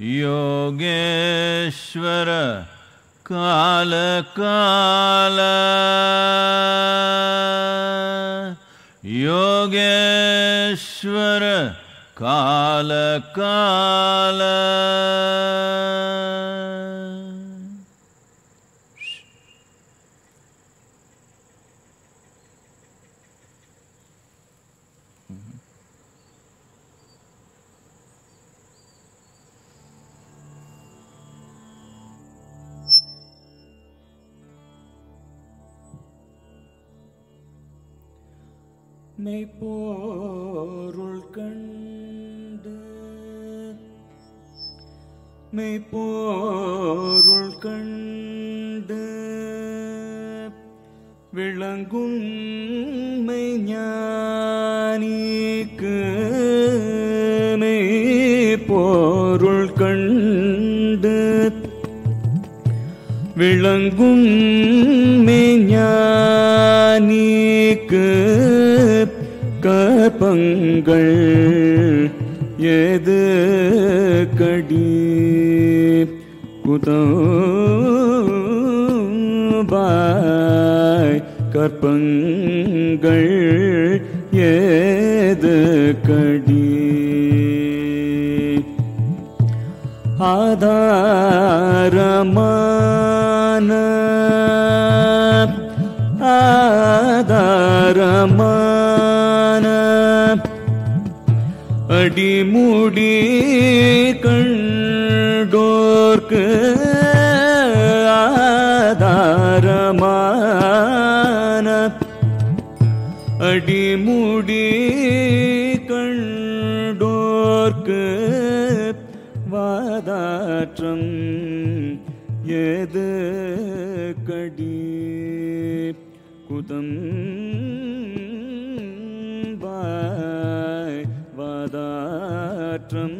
योगेश्वर काल काल योगेश्वर काल काल மெய்ப்போருள் கண்டு விளங்கும் மெய் ஞானிக்கு மெய்ப்போருள் கண்டு விளங்கும் மெய்ஞானிக்கு கபங்கள் எது கடி குதம்பாய் கற்பங்கள் ஏது கடி ஆதாரமான ஆதாரமான அடிமுடி கண் உனக்கு ஆதாரமான அடிமுடி கண்டோர்க்கு வாதாற்றம் எது கடி குதம் வாதாற்றம்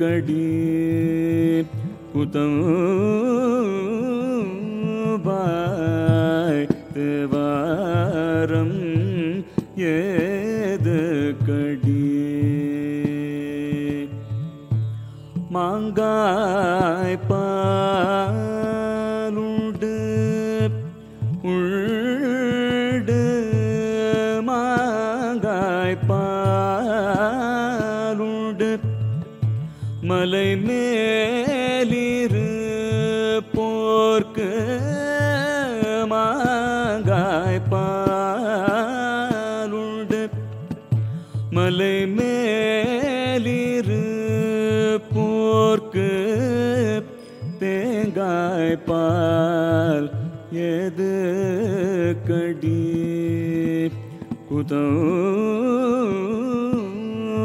कडी कुतं वारं येद कडी माङ्गाय पा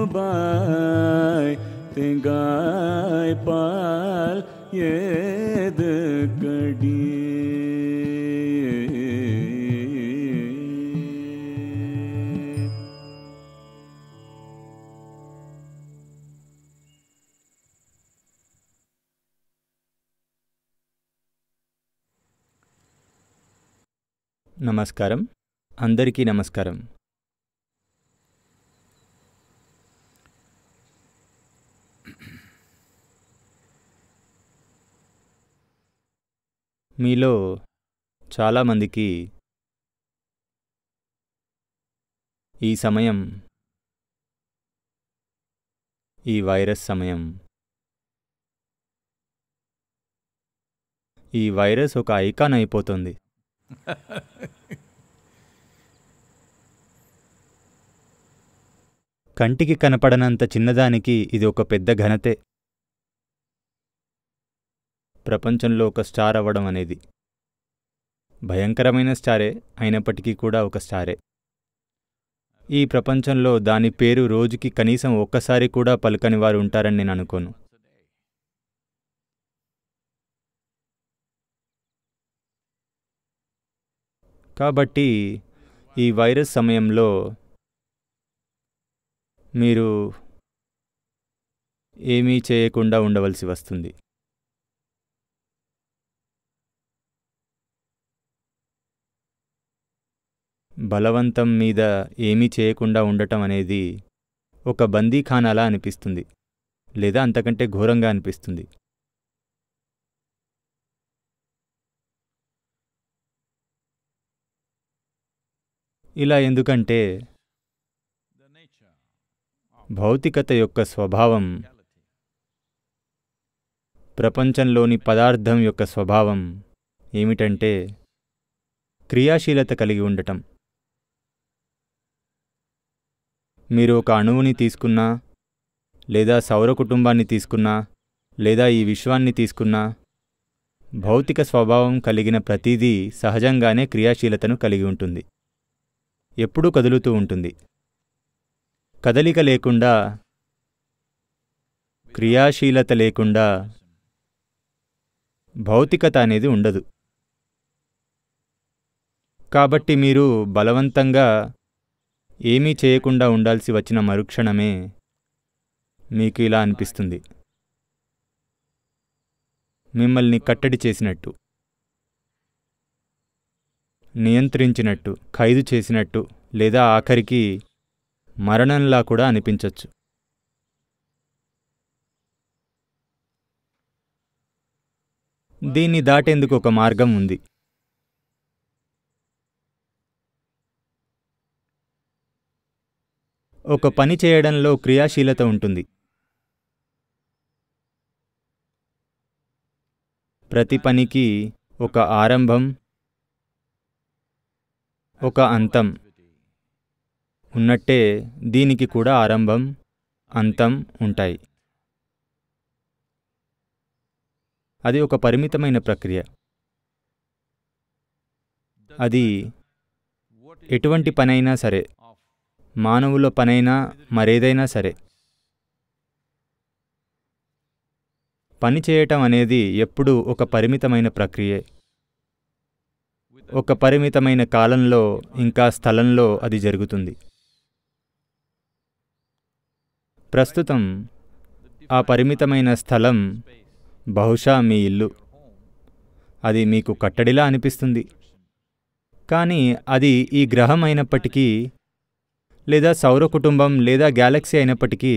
bai tengai pal yed kadi నమస్కారం అందరికీ నమస్కారం మీలో చాలామందికి ఈ సమయం ఈ వైరస్ సమయం ఈ వైరస్ ఒక ఐకాన్ అయిపోతుంది కంటికి కనపడనంత చిన్నదానికి ఇది ఒక పెద్ద ఘనతే ప్రపంచంలో ఒక స్టార్ అవ్వడం అనేది భయంకరమైన స్టారే అయినప్పటికీ కూడా ఒక స్టారే ఈ ప్రపంచంలో దాని పేరు రోజుకి కనీసం ఒక్కసారి కూడా పలకని వారు ఉంటారని నేను అనుకోను కాబట్టి ఈ వైరస్ సమయంలో మీరు ఏమీ చేయకుండా ఉండవలసి వస్తుంది బలవంతం మీద ఏమీ చేయకుండా ఉండటం అనేది ఒక బందీఖానాలా అనిపిస్తుంది లేదా అంతకంటే ఘోరంగా అనిపిస్తుంది ఇలా ఎందుకంటే భౌతికత యొక్క స్వభావం ప్రపంచంలోని పదార్థం యొక్క స్వభావం ఏమిటంటే క్రియాశీలత కలిగి ఉండటం మీరు ఒక అణువుని తీసుకున్నా లేదా సౌర కుటుంబాన్ని తీసుకున్నా లేదా ఈ విశ్వాన్ని తీసుకున్నా భౌతిక స్వభావం కలిగిన ప్రతిదీ సహజంగానే క్రియాశీలతను కలిగి ఉంటుంది ఎప్పుడూ కదులుతూ ఉంటుంది కదలిక లేకుండా క్రియాశీలత లేకుండా భౌతికత అనేది ఉండదు కాబట్టి మీరు బలవంతంగా ఏమీ చేయకుండా ఉండాల్సి వచ్చిన మరుక్షణమే మీకు ఇలా అనిపిస్తుంది మిమ్మల్ని కట్టడి చేసినట్టు నియంత్రించినట్టు ఖైదు చేసినట్టు లేదా ఆఖరికి మరణంలా కూడా అనిపించవచ్చు దీన్ని దాటేందుకు ఒక మార్గం ఉంది ఒక పని చేయడంలో క్రియాశీలత ఉంటుంది ప్రతి పనికి ఒక ఆరంభం ఒక అంతం ఉన్నట్టే దీనికి కూడా ఆరంభం అంతం ఉంటాయి అది ఒక పరిమితమైన ప్రక్రియ అది ఎటువంటి పనైనా సరే మానవుల పనైనా మరేదైనా సరే పని చేయటం అనేది ఎప్పుడూ ఒక పరిమితమైన ప్రక్రియే ఒక పరిమితమైన కాలంలో ఇంకా స్థలంలో అది జరుగుతుంది ప్రస్తుతం ఆ పరిమితమైన స్థలం బహుశా మీ ఇల్లు అది మీకు కట్టడిలా అనిపిస్తుంది కానీ అది ఈ గ్రహం అయినప్పటికీ లేదా సౌర కుటుంబం లేదా గ్యాలక్సీ అయినప్పటికీ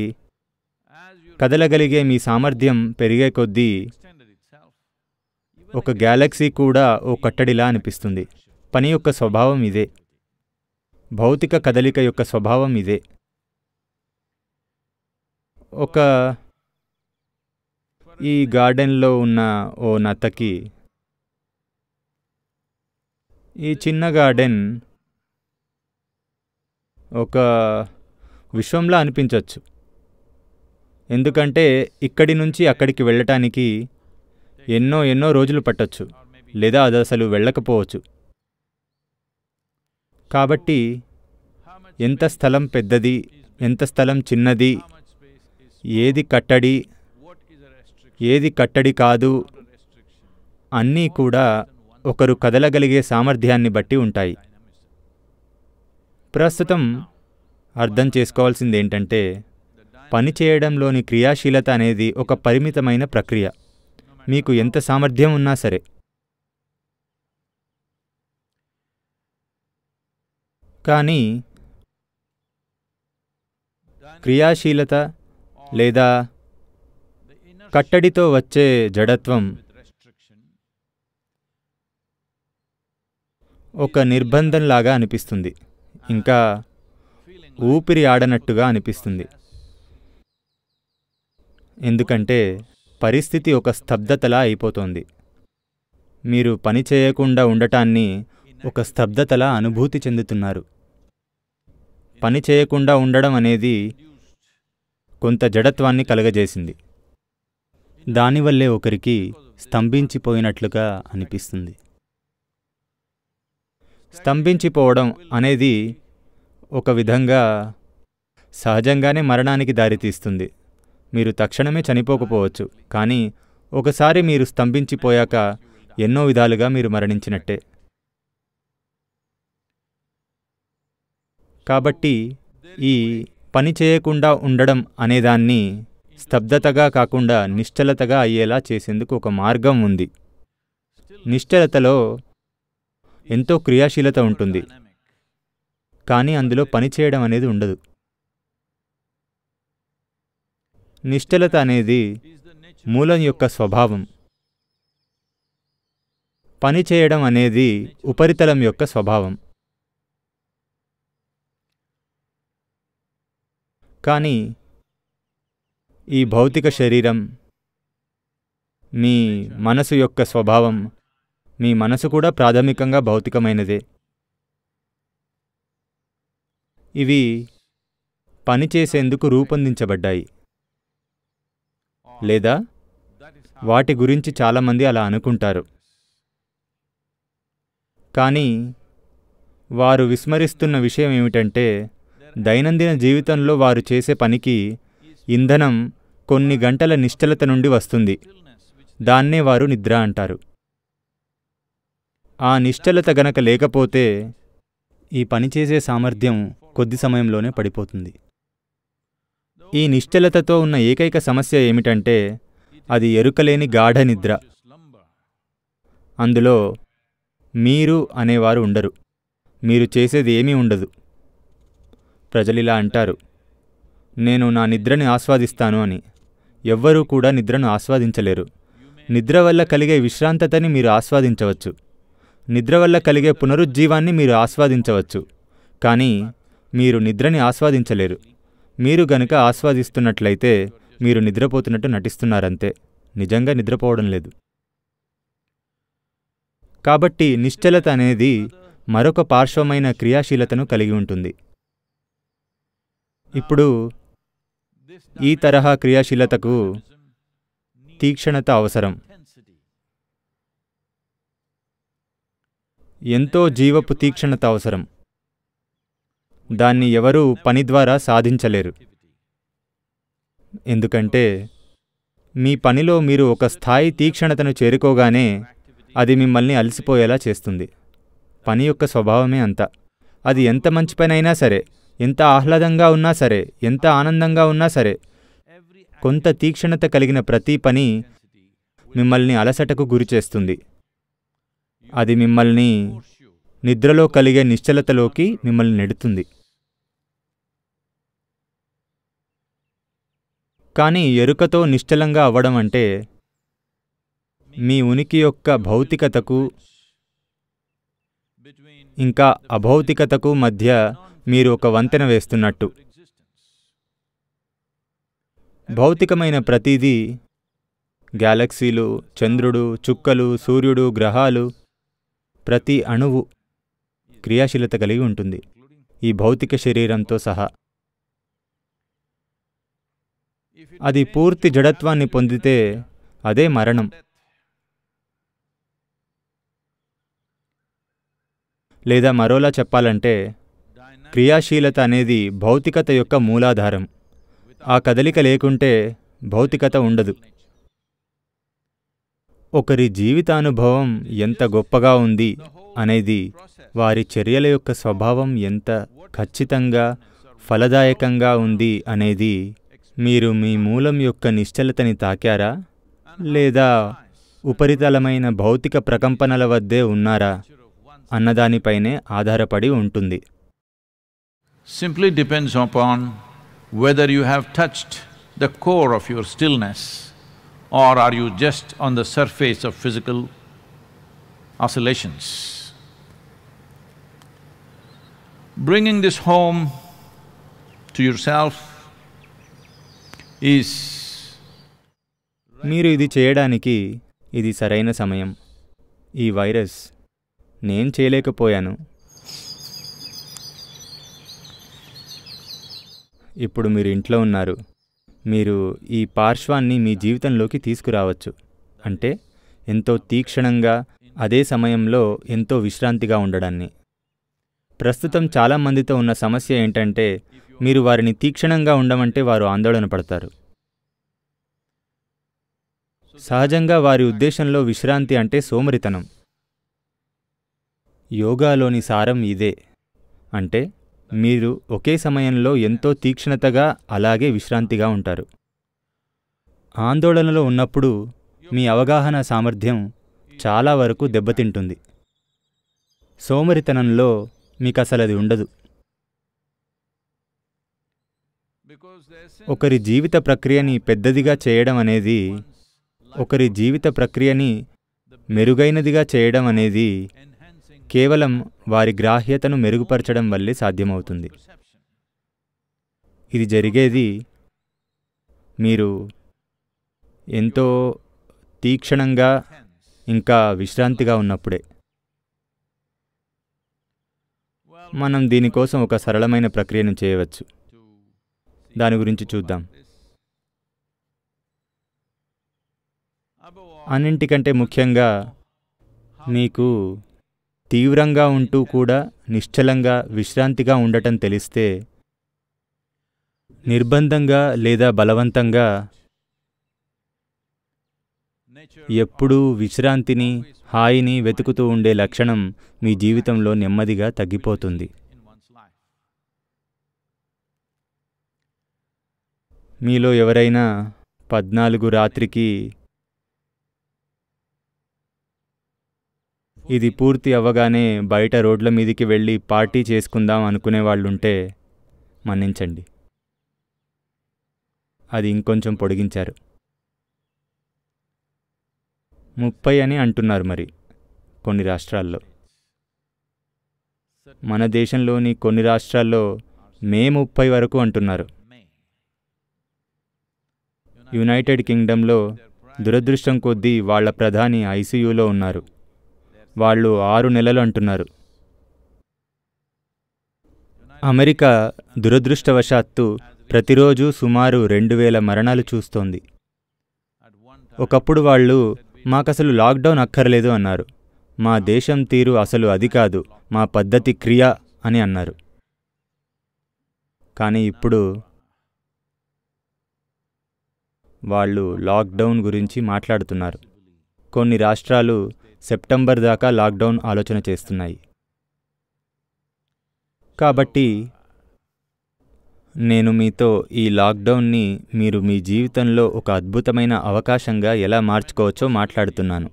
కదలగలిగే మీ సామర్థ్యం పెరిగే కొద్దీ ఒక గ్యాలక్సీ కూడా ఓ కట్టడిలా అనిపిస్తుంది పని యొక్క స్వభావం ఇదే భౌతిక కదలిక యొక్క స్వభావం ఇదే ఒక ఈ గార్డెన్లో ఉన్న ఓ నత్తకి ఈ చిన్న గార్డెన్ ఒక విశ్వంలా అనిపించవచ్చు ఎందుకంటే ఇక్కడి నుంచి అక్కడికి వెళ్ళటానికి ఎన్నో ఎన్నో రోజులు పట్టచ్చు లేదా అది అసలు వెళ్ళకపోవచ్చు కాబట్టి ఎంత స్థలం పెద్దది ఎంత స్థలం చిన్నది ఏది కట్టడి ఏది కట్టడి కాదు అన్నీ కూడా ఒకరు కదలగలిగే సామర్థ్యాన్ని బట్టి ఉంటాయి ప్రస్తుతం అర్థం చేసుకోవాల్సింది ఏంటంటే పని చేయడంలోని క్రియాశీలత అనేది ఒక పరిమితమైన ప్రక్రియ మీకు ఎంత సామర్థ్యం ఉన్నా సరే కానీ క్రియాశీలత లేదా కట్టడితో వచ్చే జడత్వం ఒక నిర్బంధంలాగా అనిపిస్తుంది ఇంకా ఊపిరి ఆడనట్టుగా అనిపిస్తుంది ఎందుకంటే పరిస్థితి ఒక స్తబ్దతలా అయిపోతోంది మీరు పని చేయకుండా ఉండటాన్ని ఒక స్తబ్దతలా అనుభూతి చెందుతున్నారు పని చేయకుండా ఉండడం అనేది కొంత జడత్వాన్ని కలగజేసింది దానివల్లే ఒకరికి స్తంభించిపోయినట్లుగా అనిపిస్తుంది స్తంభించిపోవడం అనేది ఒక విధంగా సహజంగానే మరణానికి దారితీస్తుంది మీరు తక్షణమే చనిపోకపోవచ్చు కానీ ఒకసారి మీరు స్తంభించిపోయాక ఎన్నో విధాలుగా మీరు మరణించినట్టే కాబట్టి ఈ పని చేయకుండా ఉండడం అనేదాన్ని స్తబ్దతగా కాకుండా నిశ్చలతగా అయ్యేలా చేసేందుకు ఒక మార్గం ఉంది నిశ్చలతలో ఎంతో క్రియాశీలత ఉంటుంది కానీ అందులో పనిచేయడం అనేది ఉండదు నిష్ఠలత అనేది మూలం యొక్క స్వభావం పని చేయడం అనేది ఉపరితలం యొక్క స్వభావం కానీ ఈ భౌతిక శరీరం మీ మనసు యొక్క స్వభావం మీ మనసు కూడా ప్రాథమికంగా భౌతికమైనదే ఇవి పనిచేసేందుకు రూపొందించబడ్డాయి లేదా వాటి గురించి చాలామంది అలా అనుకుంటారు కానీ వారు విస్మరిస్తున్న విషయం ఏమిటంటే దైనందిన జీవితంలో వారు చేసే పనికి ఇంధనం కొన్ని గంటల నిశ్చలత నుండి వస్తుంది దాన్నే వారు నిద్ర అంటారు ఆ నిశ్చలత గనక లేకపోతే ఈ పనిచేసే సామర్థ్యం కొద్ది సమయంలోనే పడిపోతుంది ఈ నిశ్చలతతో ఉన్న ఏకైక సమస్య ఏమిటంటే అది ఎరుకలేని గాఢ నిద్ర అందులో మీరు అనేవారు ఉండరు మీరు చేసేది ఏమీ ఉండదు ప్రజలిలా అంటారు నేను నా నిద్రని ఆస్వాదిస్తాను అని ఎవ్వరూ కూడా నిద్రను ఆస్వాదించలేరు నిద్ర వల్ల కలిగే విశ్రాంతతని మీరు ఆస్వాదించవచ్చు నిద్ర వల్ల కలిగే పునరుజ్జీవాన్ని మీరు ఆస్వాదించవచ్చు కానీ మీరు నిద్రని ఆస్వాదించలేరు మీరు గనుక ఆస్వాదిస్తున్నట్లయితే మీరు నిద్రపోతున్నట్టు నటిస్తున్నారంతే నిజంగా నిద్రపోవడం లేదు కాబట్టి నిశ్చలత అనేది మరొక పార్శ్వమైన క్రియాశీలతను కలిగి ఉంటుంది ఇప్పుడు ఈ తరహా క్రియాశీలతకు తీక్షణత అవసరం ఎంతో జీవపు తీక్షణత అవసరం దాన్ని ఎవరూ పని ద్వారా సాధించలేరు ఎందుకంటే మీ పనిలో మీరు ఒక స్థాయి తీక్షణతను చేరుకోగానే అది మిమ్మల్ని అలసిపోయేలా చేస్తుంది పని యొక్క స్వభావమే అంత అది ఎంత మంచి పని అయినా సరే ఎంత ఆహ్లాదంగా ఉన్నా సరే ఎంత ఆనందంగా ఉన్నా సరే కొంత తీక్షణత కలిగిన ప్రతి పని మిమ్మల్ని అలసటకు గురిచేస్తుంది అది మిమ్మల్ని నిద్రలో కలిగే నిశ్చలతలోకి మిమ్మల్ని నెడుతుంది కానీ ఎరుకతో నిశ్చలంగా అవ్వడం అంటే మీ ఉనికి యొక్క భౌతికతకు ఇంకా అభౌతికతకు మధ్య మీరు ఒక వంతెన వేస్తున్నట్టు భౌతికమైన ప్రతిదీ గ్యాలక్సీలు చంద్రుడు చుక్కలు సూర్యుడు గ్రహాలు ప్రతి అణువు క్రియాశీలత కలిగి ఉంటుంది ఈ భౌతిక శరీరంతో సహా అది పూర్తి జడత్వాన్ని పొందితే అదే మరణం లేదా మరోలా చెప్పాలంటే క్రియాశీలత అనేది భౌతికత యొక్క మూలాధారం ఆ కదలిక లేకుంటే భౌతికత ఉండదు ఒకరి జీవితానుభవం ఎంత గొప్పగా ఉంది అనేది వారి చర్యల యొక్క స్వభావం ఎంత ఖచ్చితంగా ఫలదాయకంగా ఉంది అనేది మీరు మీ మూలం యొక్క నిశ్చలతని తాకారా లేదా ఉపరితలమైన భౌతిక ప్రకంపనల వద్దే ఉన్నారా అన్నదానిపైనే ఆధారపడి ఉంటుంది simply depends upon whether you have touched the core of your stillness or are you just on the surface of physical oscillations? Bringing this home to yourself is మీరు ఇది చేయడానికి ఇది సరైన సమయం ఈ వైరస్ నేను చేయలేకపోయాను ఇప్పుడు మీరు ఇంట్లో ఉన్నారు మీరు ఈ పార్శ్వాన్ని మీ జీవితంలోకి తీసుకురావచ్చు అంటే ఎంతో తీక్షణంగా అదే సమయంలో ఎంతో విశ్రాంతిగా ఉండడాన్ని ప్రస్తుతం చాలామందితో ఉన్న సమస్య ఏంటంటే మీరు వారిని తీక్షణంగా ఉండమంటే వారు ఆందోళన పడతారు సహజంగా వారి ఉద్దేశంలో విశ్రాంతి అంటే సోమరితనం యోగాలోని సారం ఇదే అంటే మీరు ఒకే సమయంలో ఎంతో తీక్షణతగా అలాగే విశ్రాంతిగా ఉంటారు ఆందోళనలో ఉన్నప్పుడు మీ అవగాహన సామర్థ్యం చాలా వరకు దెబ్బతింటుంది సోమరితనంలో మీకు అసలు అది ఉండదు ఒకరి జీవిత ప్రక్రియని పెద్దదిగా చేయడం అనేది ఒకరి జీవిత ప్రక్రియని మెరుగైనదిగా చేయడం అనేది కేవలం వారి గ్రాహ్యతను మెరుగుపరచడం వల్లే సాధ్యమవుతుంది ఇది జరిగేది మీరు ఎంతో తీక్షణంగా ఇంకా విశ్రాంతిగా ఉన్నప్పుడే మనం దీనికోసం ఒక సరళమైన ప్రక్రియను చేయవచ్చు దాని గురించి చూద్దాం అన్నింటికంటే ముఖ్యంగా మీకు తీవ్రంగా ఉంటూ కూడా నిశ్చలంగా విశ్రాంతిగా ఉండటం తెలిస్తే నిర్బంధంగా లేదా బలవంతంగా ఎప్పుడూ విశ్రాంతిని హాయిని వెతుకుతూ ఉండే లక్షణం మీ జీవితంలో నెమ్మదిగా తగ్గిపోతుంది మీలో ఎవరైనా పద్నాలుగు రాత్రికి ఇది పూర్తి అవ్వగానే బయట రోడ్ల మీదికి వెళ్ళి పార్టీ చేసుకుందాం అనుకునే మన్నించండి అది ఇంకొంచెం పొడిగించారు ముప్పై అని అంటున్నారు మరి కొన్ని రాష్ట్రాల్లో మన దేశంలోని కొన్ని రాష్ట్రాల్లో మే ముప్పై వరకు అంటున్నారు యునైటెడ్ కింగ్డంలో దురదృష్టం కొద్దీ వాళ్ళ ప్రధాని ఐసీయూలో ఉన్నారు వాళ్ళు ఆరు నెలలు అంటున్నారు అమెరికా దురదృష్టవశాత్తు ప్రతిరోజు సుమారు రెండు వేల మరణాలు చూస్తోంది ఒకప్పుడు వాళ్ళు మాకసలు లాక్డౌన్ అక్కర్లేదు అన్నారు మా దేశం తీరు అసలు అది కాదు మా పద్ధతి క్రియ అని అన్నారు కానీ ఇప్పుడు వాళ్ళు లాక్డౌన్ గురించి మాట్లాడుతున్నారు కొన్ని రాష్ట్రాలు సెప్టెంబర్ దాకా లాక్డౌన్ ఆలోచన చేస్తున్నాయి కాబట్టి నేను మీతో ఈ లాక్డౌన్ని మీరు మీ జీవితంలో ఒక అద్భుతమైన అవకాశంగా ఎలా మార్చుకోవచ్చో మాట్లాడుతున్నాను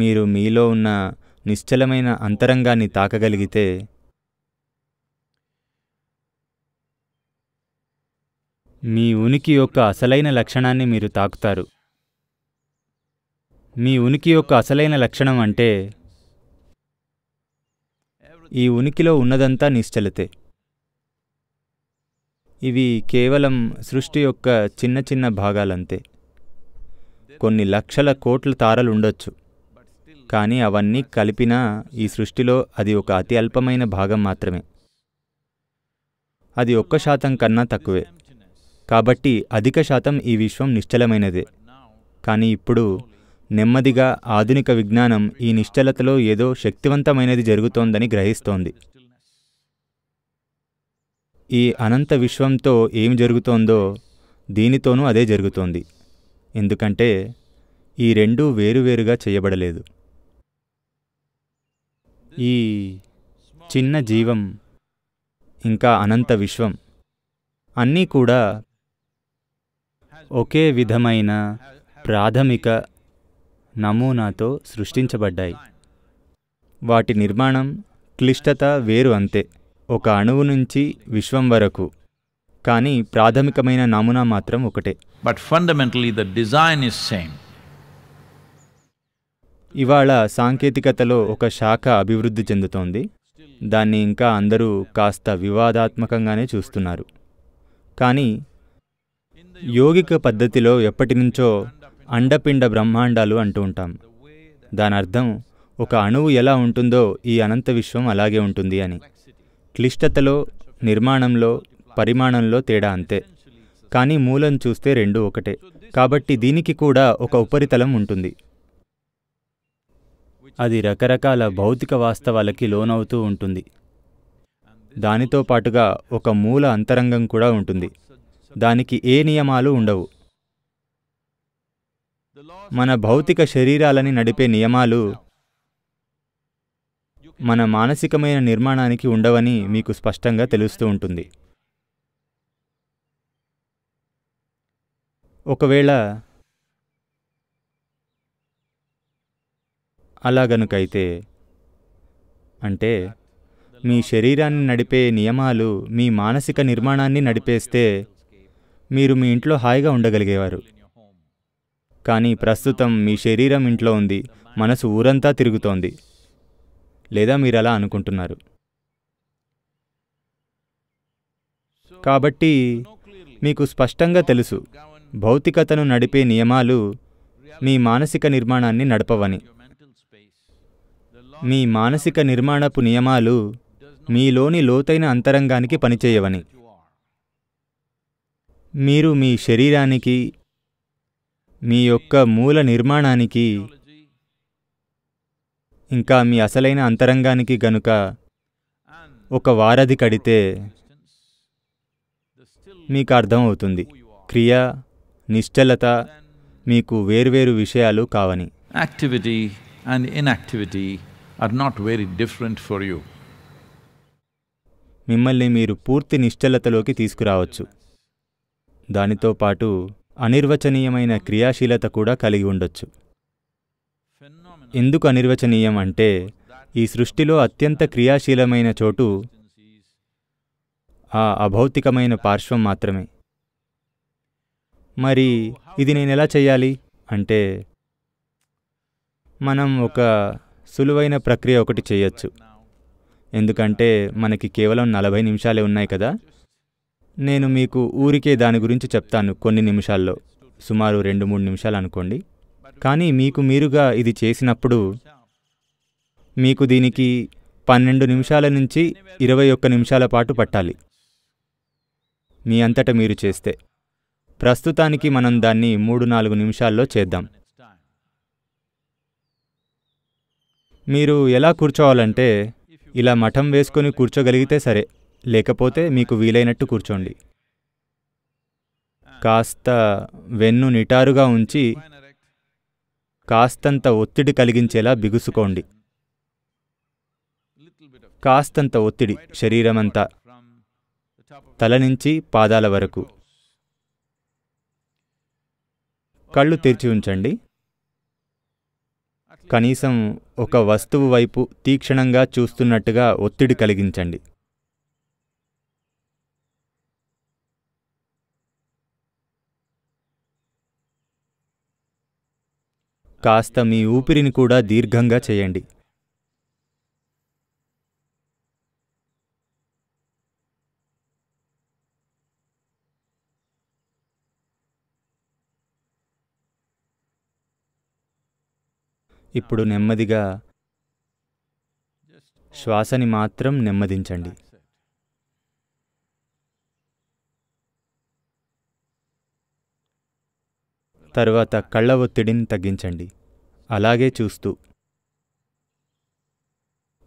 మీరు మీలో ఉన్న నిశ్చలమైన అంతరంగాన్ని తాకగలిగితే మీ ఉనికి యొక్క అసలైన లక్షణాన్ని మీరు తాకుతారు మీ ఉనికి యొక్క అసలైన లక్షణం అంటే ఈ ఉనికిలో ఉన్నదంతా నిశ్చలతే ఇవి కేవలం సృష్టి యొక్క చిన్న చిన్న భాగాలంతే కొన్ని లక్షల కోట్ల తారలు ఉండొచ్చు కానీ అవన్నీ కలిపినా ఈ సృష్టిలో అది ఒక అతి అల్పమైన భాగం మాత్రమే అది ఒక్క శాతం కన్నా తక్కువే కాబట్టి అధిక శాతం ఈ విశ్వం నిశ్చలమైనదే కానీ ఇప్పుడు నెమ్మదిగా ఆధునిక విజ్ఞానం ఈ నిశ్చలతలో ఏదో శక్తివంతమైనది జరుగుతోందని గ్రహిస్తోంది ఈ అనంత విశ్వంతో ఏమి జరుగుతోందో దీనితోనూ అదే జరుగుతోంది ఎందుకంటే ఈ రెండూ వేరువేరుగా చేయబడలేదు ఈ చిన్న జీవం ఇంకా అనంత విశ్వం అన్నీ కూడా ఒకే విధమైన ప్రాథమిక నమూనాతో సృష్టించబడ్డాయి వాటి నిర్మాణం క్లిష్టత వేరు అంతే ఒక అణువు నుంచి విశ్వం వరకు కానీ ప్రాథమికమైన నమూనా మాత్రం ఒకటే but fundamentally the design is same ఇవాళ సాంకేతికతలో ఒక శాఖ అభివృద్ధి చెందుతోంది దాన్ని ఇంకా అందరూ కాస్త వివాదాత్మకంగానే చూస్తున్నారు కానీ యోగిక పద్ధతిలో ఎప్పటి నుంచో అండపిండ బ్రహ్మాండాలు అంటూ ఉంటాం దాని అర్థం ఒక అణువు ఎలా ఉంటుందో ఈ అనంత విశ్వం అలాగే ఉంటుంది అని క్లిష్టతలో నిర్మాణంలో పరిమాణంలో తేడా అంతే కానీ మూలం చూస్తే రెండు ఒకటే కాబట్టి దీనికి కూడా ఒక ఉపరితలం ఉంటుంది అది రకరకాల భౌతిక వాస్తవాలకి లోనవుతూ ఉంటుంది దానితో పాటుగా ఒక మూల అంతరంగం కూడా ఉంటుంది దానికి ఏ నియమాలు ఉండవు మన భౌతిక శరీరాలని నడిపే నియమాలు మన మానసికమైన నిర్మాణానికి ఉండవని మీకు స్పష్టంగా తెలుస్తూ ఉంటుంది ఒకవేళ అలాగనుకైతే అంటే మీ శరీరాన్ని నడిపే నియమాలు మీ మానసిక నిర్మాణాన్ని నడిపేస్తే మీరు మీ ఇంట్లో హాయిగా ఉండగలిగేవారు కానీ ప్రస్తుతం మీ శరీరం ఇంట్లో ఉంది మనసు ఊరంతా తిరుగుతోంది లేదా మీరు అలా అనుకుంటున్నారు కాబట్టి మీకు స్పష్టంగా తెలుసు భౌతికతను నడిపే నియమాలు మీ మానసిక నిర్మాణాన్ని నడపవని మీ మానసిక నిర్మాణపు నియమాలు మీలోని లోతైన అంతరంగానికి పనిచేయవని మీరు మీ శరీరానికి మీ యొక్క మూల నిర్మాణానికి ఇంకా మీ అసలైన అంతరంగానికి గనుక ఒక వారధి కడితే మీకు అర్థం అవుతుంది క్రియ నిశ్చలత మీకు వేర్వేరు విషయాలు కావని activity and inactivity are not very different for you మిమ్మల్ని మీరు పూర్తి నిశ్చలతలోకి తీసుకురావచ్చు దానితో పాటు అనిర్వచనీయమైన క్రియాశీలత కూడా కలిగి ఉండొచ్చు ఎందుకు అనిర్వచనీయం అంటే ఈ సృష్టిలో అత్యంత క్రియాశీలమైన చోటు ఆ అభౌతికమైన పార్శ్వం మాత్రమే మరి ఇది నేను ఎలా చేయాలి అంటే మనం ఒక సులువైన ప్రక్రియ ఒకటి చేయొచ్చు ఎందుకంటే మనకి కేవలం నలభై నిమిషాలే ఉన్నాయి కదా నేను మీకు ఊరికే దాని గురించి చెప్తాను కొన్ని నిమిషాల్లో సుమారు రెండు మూడు నిమిషాలు అనుకోండి కానీ మీకు మీరుగా ఇది చేసినప్పుడు మీకు దీనికి పన్నెండు నిమిషాల నుంచి ఇరవై ఒక్క నిమిషాల పాటు పట్టాలి మీ అంతట మీరు చేస్తే ప్రస్తుతానికి మనం దాన్ని మూడు నాలుగు నిమిషాల్లో చేద్దాం మీరు ఎలా కూర్చోవాలంటే ఇలా మఠం వేసుకొని కూర్చోగలిగితే సరే లేకపోతే మీకు వీలైనట్టు కూర్చోండి కాస్త వెన్ను నిటారుగా ఉంచి కాస్తంత ఒత్తిడి కలిగించేలా బిగుసుకోండి కాస్తంత ఒత్తిడి శరీరమంతా తల నుంచి పాదాల వరకు కళ్ళు తెరిచి ఉంచండి కనీసం ఒక వస్తువు వైపు తీక్షణంగా చూస్తున్నట్టుగా ఒత్తిడి కలిగించండి కాస్త మీ ఊపిరిని కూడా దీర్ఘంగా చేయండి ఇప్పుడు నెమ్మదిగా శ్వాసని మాత్రం నెమ్మదించండి తర్వాత కళ్ళ ఒత్తిడిని తగ్గించండి అలాగే చూస్తూ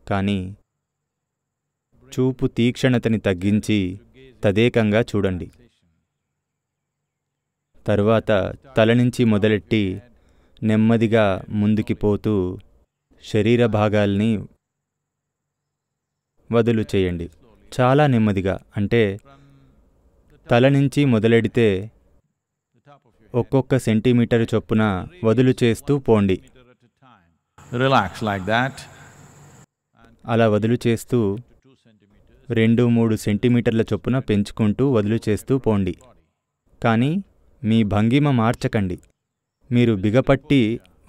కానీ చూపు తీక్షణతని తగ్గించి తదేకంగా చూడండి తరువాత తల నుంచి మొదలెట్టి నెమ్మదిగా ముందుకి పోతూ శరీర భాగాల్ని వదులు చేయండి చాలా నెమ్మదిగా అంటే తల నుంచి మొదలెడితే ఒక్కొక్క సెంటీమీటర్ చొప్పున వదులు చేస్తూ పోండి రిలాక్స్ లైక్ దాట్ అలా వదులు చేస్తూ రెండు మూడు సెంటీమీటర్ల చొప్పున పెంచుకుంటూ వదులు చేస్తూ పోండి కానీ మీ భంగిమ మార్చకండి మీరు బిగపట్టి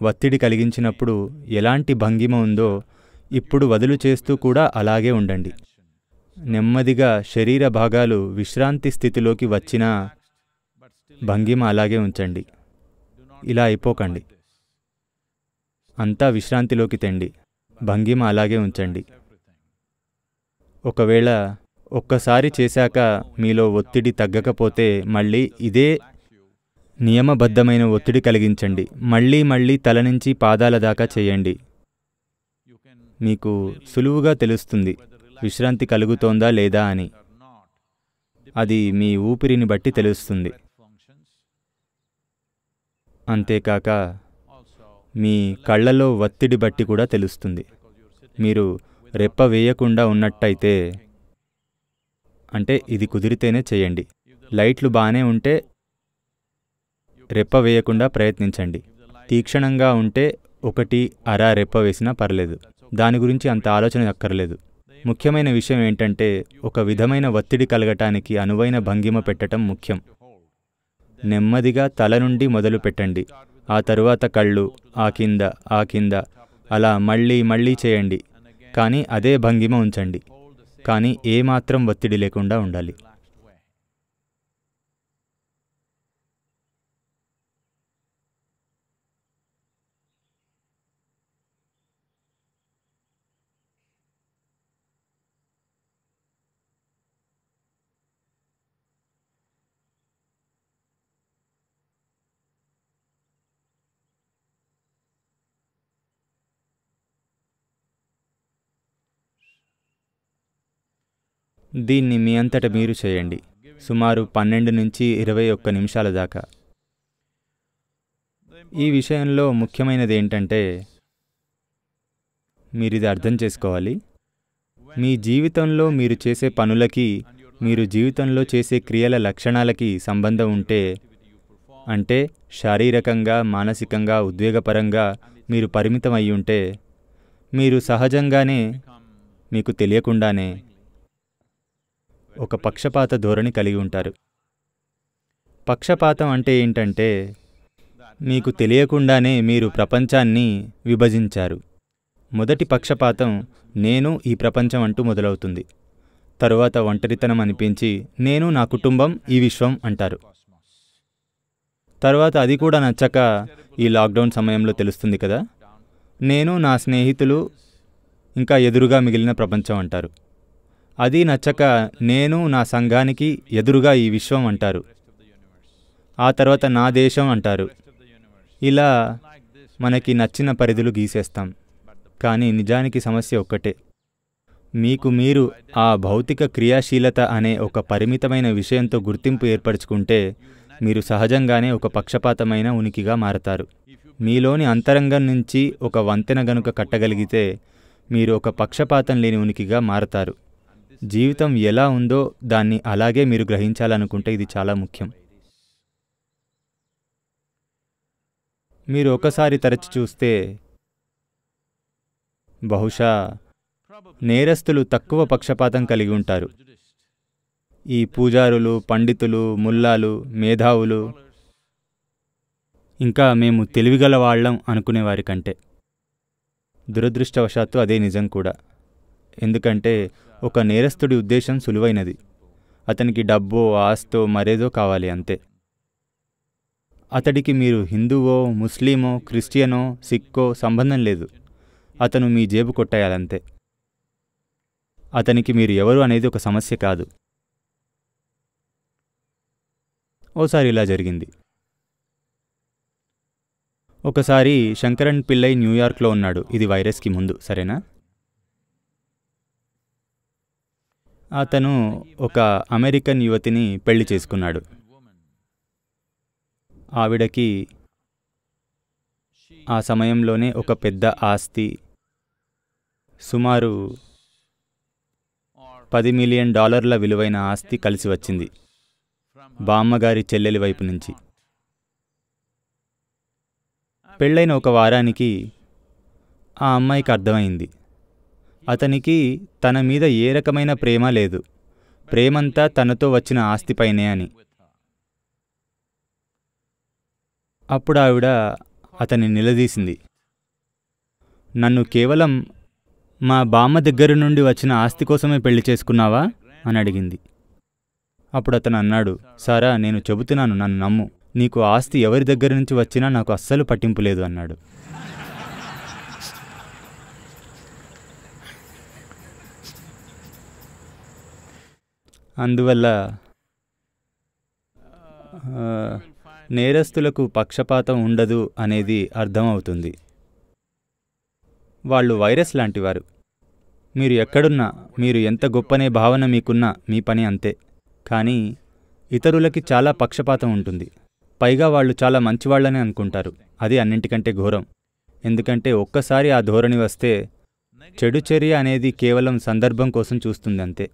ఒత్తిడి కలిగించినప్పుడు ఎలాంటి భంగిమ ఉందో ఇప్పుడు వదులు చేస్తూ కూడా అలాగే ఉండండి నెమ్మదిగా శరీర భాగాలు విశ్రాంతి స్థితిలోకి వచ్చినా భంగిమ అలాగే ఉంచండి ఇలా అయిపోకండి అంతా విశ్రాంతిలోకి తెండి భంగిమ అలాగే ఉంచండి ఒకవేళ ఒక్కసారి చేశాక మీలో ఒత్తిడి తగ్గకపోతే మళ్ళీ ఇదే నియమబద్ధమైన ఒత్తిడి కలిగించండి మళ్ళీ మళ్ళీ తల నుంచి పాదాల దాకా చేయండి మీకు సులువుగా తెలుస్తుంది విశ్రాంతి కలుగుతోందా లేదా అని అది మీ ఊపిరిని బట్టి తెలుస్తుంది అంతేకాక మీ కళ్ళలో ఒత్తిడి బట్టి కూడా తెలుస్తుంది మీరు రెప్ప వేయకుండా ఉన్నట్టయితే అంటే ఇది కుదిరితేనే చేయండి లైట్లు బాగానే ఉంటే రెప్ప వేయకుండా ప్రయత్నించండి తీక్షణంగా ఉంటే ఒకటి అర రెప్ప వేసినా పర్లేదు దాని గురించి అంత ఆలోచన అక్కర్లేదు ముఖ్యమైన విషయం ఏంటంటే ఒక విధమైన ఒత్తిడి కలగటానికి అనువైన భంగిమ పెట్టడం ముఖ్యం నెమ్మదిగా తల నుండి మొదలు పెట్టండి ఆ తరువాత కళ్ళు ఆ కింద ఆ కింద అలా మళ్ళీ మళ్ళీ చేయండి కానీ అదే భంగిమ ఉంచండి కానీ ఏమాత్రం ఒత్తిడి లేకుండా ఉండాలి దీన్ని మీ అంతట మీరు చేయండి సుమారు పన్నెండు నుంచి ఇరవై ఒక్క నిమిషాల దాకా ఈ విషయంలో ముఖ్యమైనది ఏంటంటే మీరు ఇది అర్థం చేసుకోవాలి మీ జీవితంలో మీరు చేసే పనులకి మీరు జీవితంలో చేసే క్రియల లక్షణాలకి సంబంధం ఉంటే అంటే శారీరకంగా మానసికంగా ఉద్వేగపరంగా మీరు పరిమితం ఉంటే మీరు సహజంగానే మీకు తెలియకుండానే ఒక పక్షపాత ధోరణి కలిగి ఉంటారు పక్షపాతం అంటే ఏంటంటే మీకు తెలియకుండానే మీరు ప్రపంచాన్ని విభజించారు మొదటి పక్షపాతం నేను ఈ ప్రపంచం అంటూ మొదలవుతుంది తరువాత ఒంటరితనం అనిపించి నేను నా కుటుంబం ఈ విశ్వం అంటారు తర్వాత అది కూడా నచ్చక ఈ లాక్డౌన్ సమయంలో తెలుస్తుంది కదా నేను నా స్నేహితులు ఇంకా ఎదురుగా మిగిలిన ప్రపంచం అంటారు అది నచ్చక నేను నా సంఘానికి ఎదురుగా ఈ విశ్వం అంటారు ఆ తర్వాత నా దేశం అంటారు ఇలా మనకి నచ్చిన పరిధులు గీసేస్తాం కానీ నిజానికి సమస్య ఒక్కటే మీకు మీరు ఆ భౌతిక క్రియాశీలత అనే ఒక పరిమితమైన విషయంతో గుర్తింపు ఏర్పరచుకుంటే మీరు సహజంగానే ఒక పక్షపాతమైన ఉనికిగా మారతారు మీలోని అంతరంగం నుంచి ఒక వంతెన గనుక కట్టగలిగితే మీరు ఒక పక్షపాతం లేని ఉనికిగా మారతారు జీవితం ఎలా ఉందో దాన్ని అలాగే మీరు గ్రహించాలనుకుంటే ఇది చాలా ముఖ్యం మీరు ఒకసారి తరచి చూస్తే బహుశా నేరస్తులు తక్కువ పక్షపాతం కలిగి ఉంటారు ఈ పూజారులు పండితులు ముల్లాలు మేధావులు ఇంకా మేము తెలివిగల వాళ్ళం అనుకునేవారి కంటే దురదృష్టవశాత్తు అదే నిజం కూడా ఎందుకంటే ఒక నేరస్తుడి ఉద్దేశం సులువైనది అతనికి డబ్బో ఆస్తో మరేదో కావాలి అంతే అతడికి మీరు హిందువో ముస్లిమో క్రిస్టియనో సిక్కో సంబంధం లేదు అతను మీ జేబు కొట్టేయాలంతే అతనికి మీరు ఎవరు అనేది ఒక సమస్య కాదు ఓసారి ఇలా జరిగింది ఒకసారి శంకరన్ పిల్లై న్యూయార్క్లో ఉన్నాడు ఇది వైరస్కి ముందు సరేనా అతను ఒక అమెరికన్ యువతిని పెళ్లి చేసుకున్నాడు ఆవిడకి ఆ సమయంలోనే ఒక పెద్ద ఆస్తి సుమారు పది మిలియన్ డాలర్ల విలువైన ఆస్తి కలిసి వచ్చింది బామ్మగారి చెల్లెలి వైపు నుంచి పెళ్ళైన ఒక వారానికి ఆ అమ్మాయికి అర్థమైంది అతనికి తన మీద ఏ రకమైన ప్రేమ లేదు ప్రేమంతా తనతో వచ్చిన ఆస్తిపైనే అని అప్పుడు ఆవిడ అతన్ని నిలదీసింది నన్ను కేవలం మా బామ్మ దగ్గర నుండి వచ్చిన ఆస్తి కోసమే పెళ్లి చేసుకున్నావా అని అడిగింది అప్పుడు అతను అన్నాడు సారా నేను చెబుతున్నాను నన్ను నమ్ము నీకు ఆస్తి ఎవరి దగ్గర నుంచి వచ్చినా నాకు అస్సలు పట్టింపు లేదు అన్నాడు అందువల్ల నేరస్తులకు పక్షపాతం ఉండదు అనేది అర్థమవుతుంది వాళ్ళు వైరస్ లాంటివారు మీరు ఎక్కడున్నా మీరు ఎంత గొప్పనే భావన మీకున్నా మీ పని అంతే కానీ ఇతరులకి చాలా పక్షపాతం ఉంటుంది పైగా వాళ్ళు చాలా మంచివాళ్ళని అనుకుంటారు అది అన్నింటికంటే ఘోరం ఎందుకంటే ఒక్కసారి ఆ ధోరణి వస్తే చెడు చర్య అనేది కేవలం సందర్భం కోసం చూస్తుంది అంతే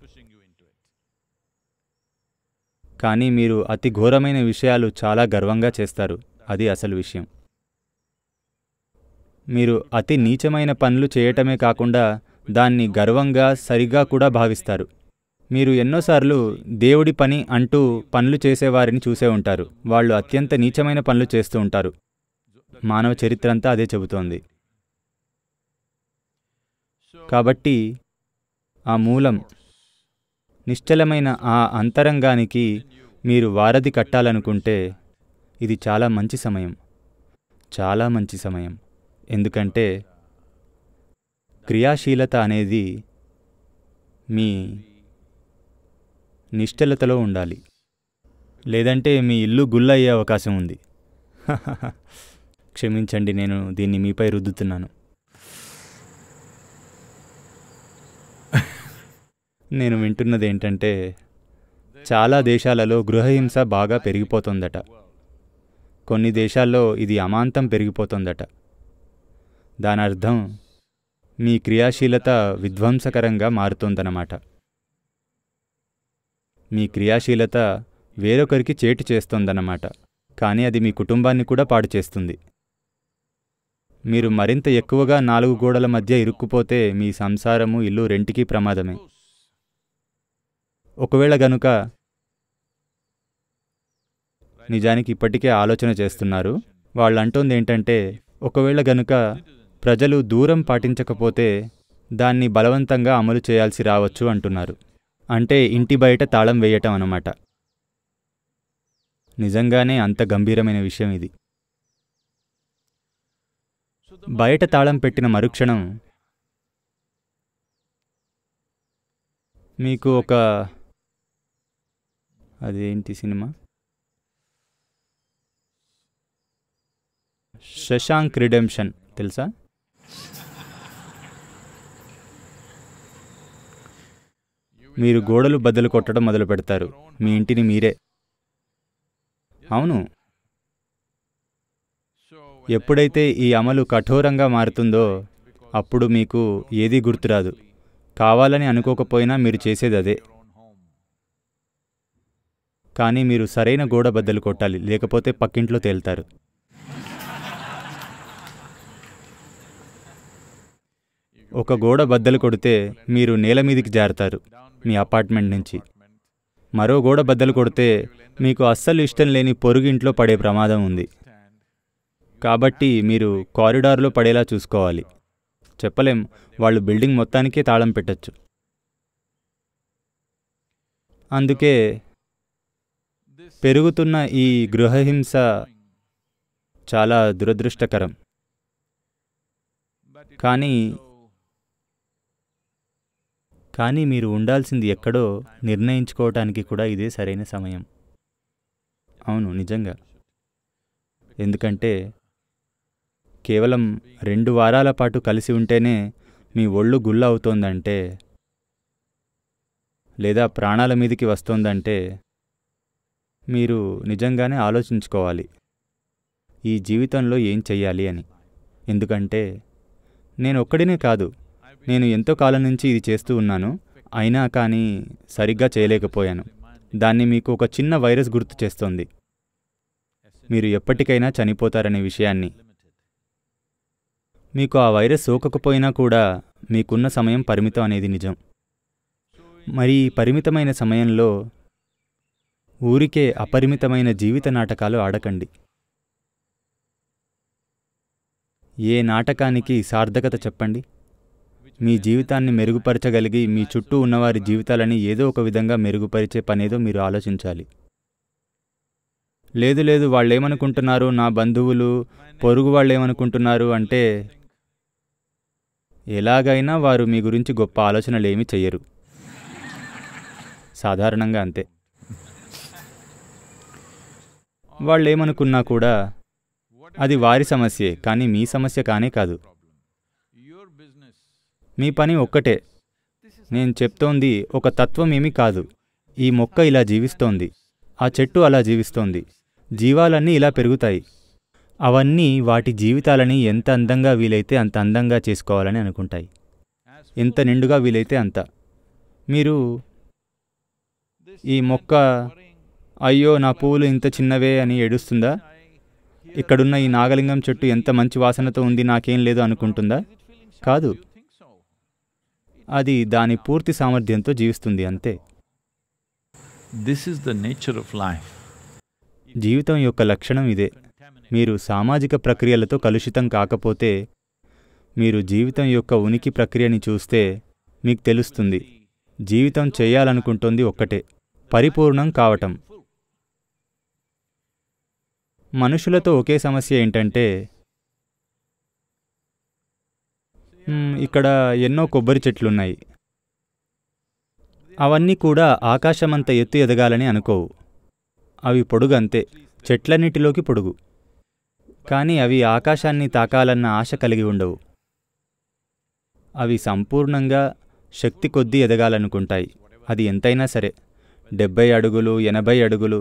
కానీ మీరు అతి ఘోరమైన విషయాలు చాలా గర్వంగా చేస్తారు అది అసలు విషయం మీరు అతి నీచమైన పనులు చేయటమే కాకుండా దాన్ని గర్వంగా సరిగా కూడా భావిస్తారు మీరు ఎన్నోసార్లు దేవుడి పని అంటూ పనులు చేసేవారిని చూసే ఉంటారు వాళ్ళు అత్యంత నీచమైన పనులు చేస్తూ ఉంటారు మానవ చరిత్ర అంతా అదే చెబుతోంది కాబట్టి ఆ మూలం నిశ్చలమైన ఆ అంతరంగానికి మీరు వారధి కట్టాలనుకుంటే ఇది చాలా మంచి సమయం చాలా మంచి సమయం ఎందుకంటే క్రియాశీలత అనేది మీ నిశ్చలతలో ఉండాలి లేదంటే మీ ఇల్లు గుళ్ళయ్యే అవకాశం ఉంది క్షమించండి నేను దీన్ని మీపై రుద్దుతున్నాను నేను వింటున్నది ఏంటంటే చాలా దేశాలలో గృహహింస బాగా పెరిగిపోతుందట కొన్ని దేశాల్లో ఇది అమాంతం పెరిగిపోతుందట దాని అర్థం మీ క్రియాశీలత విధ్వంసకరంగా మారుతుందన్నమాట మీ క్రియాశీలత వేరొకరికి చేటు చేస్తుందన్నమాట కానీ అది మీ కుటుంబాన్ని కూడా పాడు చేస్తుంది మీరు మరింత ఎక్కువగా నాలుగు గోడల మధ్య ఇరుక్కుపోతే మీ సంసారము ఇల్లు రెంటికి ప్రమాదమే ఒకవేళ గనుక నిజానికి ఇప్పటికే ఆలోచన చేస్తున్నారు వాళ్ళు అంటోంది ఏంటంటే ఒకవేళ గనుక ప్రజలు దూరం పాటించకపోతే దాన్ని బలవంతంగా అమలు చేయాల్సి రావచ్చు అంటున్నారు అంటే ఇంటి బయట తాళం వేయటం అన్నమాట నిజంగానే అంత గంభీరమైన విషయం ఇది బయట తాళం పెట్టిన మరుక్షణం మీకు ఒక అదేంటి సినిమా శశాంక్ రిడెంప్షన్ తెలుసా మీరు గోడలు బద్దలు కొట్టడం మొదలు పెడతారు మీ ఇంటిని మీరే అవును ఎప్పుడైతే ఈ అమలు కఠోరంగా మారుతుందో అప్పుడు మీకు ఏదీ గుర్తురాదు కావాలని అనుకోకపోయినా మీరు చేసేది అదే కానీ మీరు సరైన గోడ బద్దలు కొట్టాలి లేకపోతే పక్కింట్లో తేలుతారు ఒక గోడ బద్దలు కొడితే మీరు నేల మీదికి జారుతారు మీ అపార్ట్మెంట్ నుంచి మరో గోడ బద్దలు కొడితే మీకు అస్సలు ఇష్టం లేని పొరుగింట్లో పడే ప్రమాదం ఉంది కాబట్టి మీరు కారిడార్లో పడేలా చూసుకోవాలి చెప్పలేం వాళ్ళు బిల్డింగ్ మొత్తానికే తాళం పెట్టచ్చు అందుకే పెరుగుతున్న ఈ గృహహింస చాలా దురదృష్టకరం కానీ కానీ మీరు ఉండాల్సింది ఎక్కడో నిర్ణయించుకోవటానికి కూడా ఇదే సరైన సమయం అవును నిజంగా ఎందుకంటే కేవలం రెండు వారాల పాటు కలిసి ఉంటేనే మీ ఒళ్ళు గుళ్ళు అవుతోందంటే లేదా ప్రాణాల మీదికి వస్తోందంటే మీరు నిజంగానే ఆలోచించుకోవాలి ఈ జీవితంలో ఏం చెయ్యాలి అని ఎందుకంటే నేను ఒక్కడినే కాదు నేను ఎంతో కాలం నుంచి ఇది చేస్తూ ఉన్నాను అయినా కానీ సరిగ్గా చేయలేకపోయాను దాన్ని మీకు ఒక చిన్న వైరస్ గుర్తు చేస్తోంది మీరు ఎప్పటికైనా చనిపోతారనే విషయాన్ని మీకు ఆ వైరస్ సోకకపోయినా కూడా మీకున్న సమయం పరిమితం అనేది నిజం మరి పరిమితమైన సమయంలో ఊరికే అపరిమితమైన జీవిత నాటకాలు ఆడకండి ఏ నాటకానికి సార్థకత చెప్పండి మీ జీవితాన్ని మెరుగుపరచగలిగి మీ చుట్టూ ఉన్నవారి జీవితాలని ఏదో ఒక విధంగా మెరుగుపరిచే పనేదో మీరు ఆలోచించాలి లేదు లేదు వాళ్ళేమనుకుంటున్నారు నా బంధువులు పొరుగు వాళ్ళు ఏమనుకుంటున్నారు అంటే ఎలాగైనా వారు మీ గురించి గొప్ప ఆలోచనలేమీ చెయ్యరు సాధారణంగా అంతే వాళ్ళు ఏమనుకున్నా కూడా అది వారి సమస్యే కానీ మీ సమస్య కానే కాదు మీ పని ఒక్కటే నేను చెప్తోంది ఒక తత్వం ఏమీ కాదు ఈ మొక్క ఇలా జీవిస్తోంది ఆ చెట్టు అలా జీవిస్తోంది జీవాలన్నీ ఇలా పెరుగుతాయి అవన్నీ వాటి జీవితాలని ఎంత అందంగా వీలైతే అంత అందంగా చేసుకోవాలని అనుకుంటాయి ఎంత నిండుగా వీలైతే అంత మీరు ఈ మొక్క అయ్యో నా పువ్వులు ఇంత చిన్నవే అని ఏడుస్తుందా ఇక్కడున్న ఈ నాగలింగం చెట్టు ఎంత మంచి వాసనతో ఉంది నాకేం లేదు అనుకుంటుందా కాదు అది దాని పూర్తి సామర్థ్యంతో జీవిస్తుంది అంతే this is the nature of life జీవితం యొక్క లక్షణం ఇదే మీరు సామాజిక ప్రక్రియలతో కలుషితం కాకపోతే మీరు జీవితం యొక్క ఉనికి ప్రక్రియని చూస్తే మీకు తెలుస్తుంది జీవితం చేయాలనుకుంటోంది ఒక్కటే పరిపూర్ణం కావటం మనుషులతో ఒకే సమస్య ఏంటంటే ఇక్కడ ఎన్నో కొబ్బరి చెట్లున్నాయి అవన్నీ కూడా ఆకాశమంత ఎత్తు ఎదగాలని అనుకోవు అవి పొడుగు అంతే చెట్లన్నిటిలోకి పొడుగు కానీ అవి ఆకాశాన్ని తాకాలన్న ఆశ కలిగి ఉండవు అవి సంపూర్ణంగా శక్తి కొద్దీ ఎదగాలనుకుంటాయి అది ఎంతైనా సరే డెబ్బై అడుగులు ఎనభై అడుగులు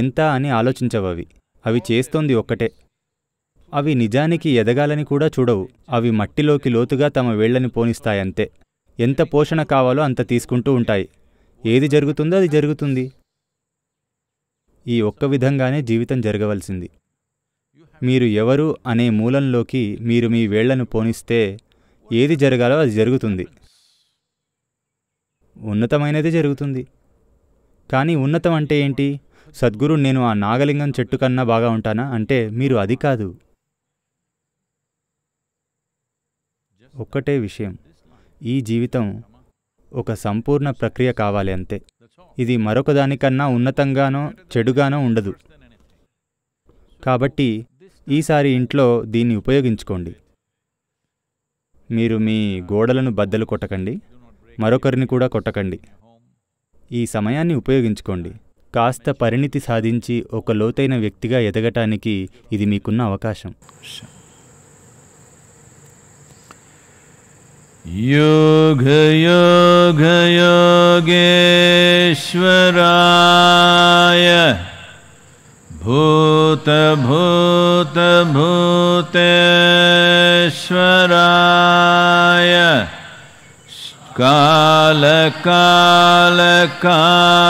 ఎంత అని ఆలోచించవవి అవి చేస్తోంది ఒక్కటే అవి నిజానికి ఎదగాలని కూడా చూడవు అవి మట్టిలోకి లోతుగా తమ వేళ్లని పోనిస్తాయంతే ఎంత పోషణ కావాలో అంత తీసుకుంటూ ఉంటాయి ఏది జరుగుతుందో అది జరుగుతుంది ఈ ఒక్క విధంగానే జీవితం జరగవలసింది మీరు ఎవరు అనే మూలంలోకి మీరు మీ వేళ్లను పోనిస్తే ఏది జరగాలో అది జరుగుతుంది ఉన్నతమైనది జరుగుతుంది కానీ ఉన్నతం అంటే ఏంటి సద్గురు నేను ఆ నాగలింగం చెట్టు కన్నా బాగా ఉంటానా అంటే మీరు అది కాదు ఒక్కటే విషయం ఈ జీవితం ఒక సంపూర్ణ ప్రక్రియ కావాలి అంతే ఇది మరొకదానికన్నా ఉన్నతంగానో చెడుగానో ఉండదు కాబట్టి ఈసారి ఇంట్లో దీన్ని ఉపయోగించుకోండి మీరు మీ గోడలను బద్దలు కొట్టకండి మరొకరిని కూడా కొట్టకండి ఈ సమయాన్ని ఉపయోగించుకోండి కాస్త పరిణితి సాధించి ఒక లోతైన వ్యక్తిగా ఎదగటానికి ఇది మీకున్న అవకాశం యోగ యోగేశ్వరాయ భూత భూతేశ్వరాయ काल काल कालेश्वराय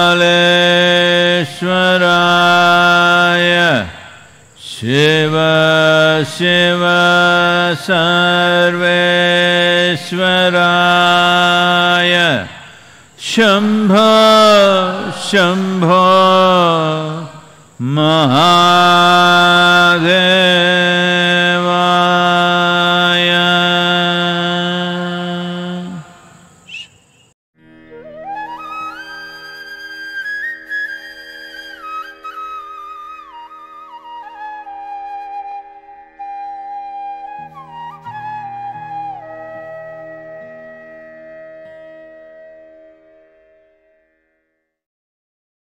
शिव शिव सर्वेश्वराय शंभ शंभ महा